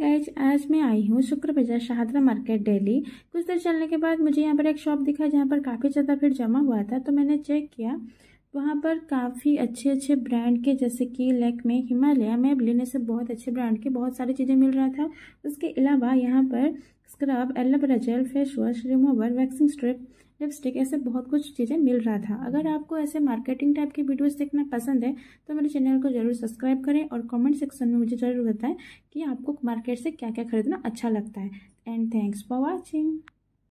guys आज मैं आई हूँ शुक्र बाजार शाहदरा मार्केट डेली कुछ देर चलने के बाद मुझे यहाँ पर एक शॉप दिखा जहाँ पर काफ़ी ज़्यादा भीड़ जमा हुआ था तो मैंने चेक किया वहाँ पर काफ़ी अच्छे अच्छे ब्रांड के जैसे कि लेक में हिमालय में लेने से बहुत अच्छे ब्रांड के बहुत सारी चीज़ें मिल रहा था उसके अलावा यहाँ पर scrub aloe vera gel face wash remover waxing strip lipstick ऐसे बहुत कुछ चीज़ें मिल रहा था अगर आपको ऐसे मार्केटिंग टाइप के वीडियोस देखना पसंद है तो मेरे चैनल को जरूर सब्सक्राइब करें और कमेंट सेक्शन में मुझे ज़रूर बताएं कि आपको मार्केट से क्या क्या खरीदना अच्छा लगता है एंड थैंक्स फॉर वॉचिंग